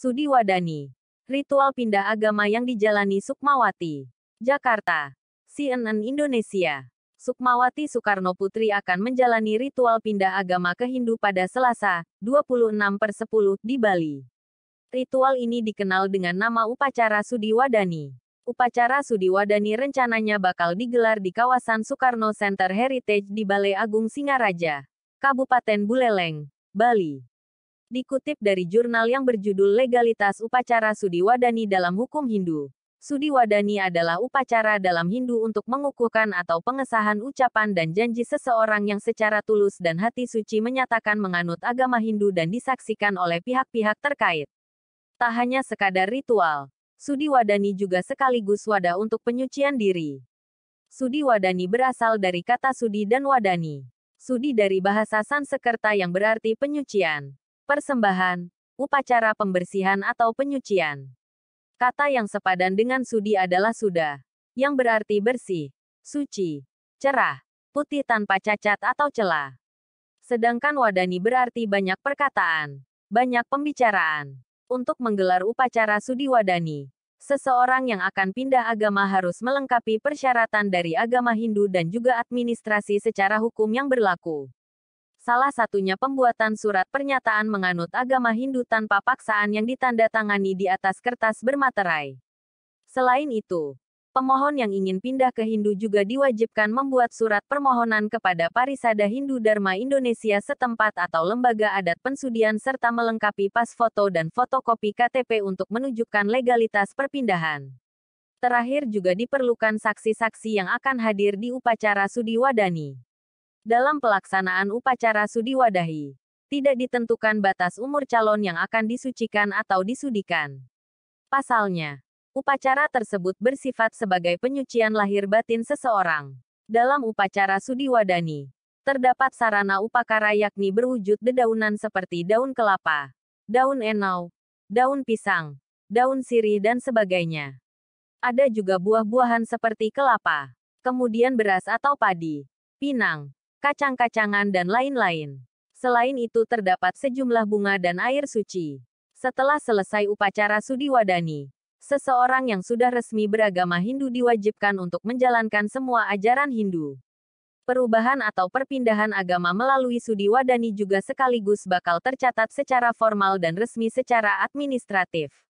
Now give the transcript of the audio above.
Sudiwadani. Ritual pindah agama yang dijalani Sukmawati. Jakarta. CNN Indonesia. Sukmawati Soekarno Putri akan menjalani ritual pindah agama ke Hindu pada Selasa, 26 10, di Bali. Ritual ini dikenal dengan nama upacara Sudiwadani. Upacara Sudiwadani rencananya bakal digelar di kawasan Soekarno Center Heritage di Balai Agung Singaraja, Kabupaten Buleleng, Bali dikutip dari jurnal yang berjudul Legalitas Upacara Sudiwadani dalam Hukum Hindu. Sudiwadani adalah upacara dalam Hindu untuk mengukuhkan atau pengesahan ucapan dan janji seseorang yang secara tulus dan hati suci menyatakan menganut agama Hindu dan disaksikan oleh pihak-pihak terkait. Tak hanya sekadar ritual, Sudiwadani juga sekaligus wadah untuk penyucian diri. Sudiwadani berasal dari kata sudi dan wadani. Sudi dari bahasa Sansekerta yang berarti penyucian persembahan, upacara pembersihan atau penyucian. Kata yang sepadan dengan sudi adalah suda, yang berarti bersih, suci, cerah, putih tanpa cacat atau celah. Sedangkan wadani berarti banyak perkataan, banyak pembicaraan. Untuk menggelar upacara sudi wadani, seseorang yang akan pindah agama harus melengkapi persyaratan dari agama Hindu dan juga administrasi secara hukum yang berlaku salah satunya pembuatan surat pernyataan menganut agama Hindu tanpa paksaan yang ditandatangani di atas kertas bermaterai. Selain itu, pemohon yang ingin pindah ke Hindu juga diwajibkan membuat surat permohonan kepada Parisada Hindu Dharma Indonesia setempat atau lembaga adat pensudian serta melengkapi pas foto dan fotokopi KTP untuk menunjukkan legalitas perpindahan. Terakhir juga diperlukan saksi-saksi yang akan hadir di upacara Sudiwadani. Dalam pelaksanaan upacara sudi wadahi. tidak ditentukan batas umur calon yang akan disucikan atau disudikan. Pasalnya, upacara tersebut bersifat sebagai penyucian lahir batin seseorang. Dalam upacara sudi sudiwadani, terdapat sarana upakara yakni berwujud dedaunan seperti daun kelapa, daun enau, daun pisang, daun sirih dan sebagainya. Ada juga buah-buahan seperti kelapa, kemudian beras atau padi, pinang, kacang-kacangan dan lain-lain. Selain itu terdapat sejumlah bunga dan air suci. Setelah selesai upacara Sudiwadani, seseorang yang sudah resmi beragama Hindu diwajibkan untuk menjalankan semua ajaran Hindu. Perubahan atau perpindahan agama melalui Sudiwadani juga sekaligus bakal tercatat secara formal dan resmi secara administratif.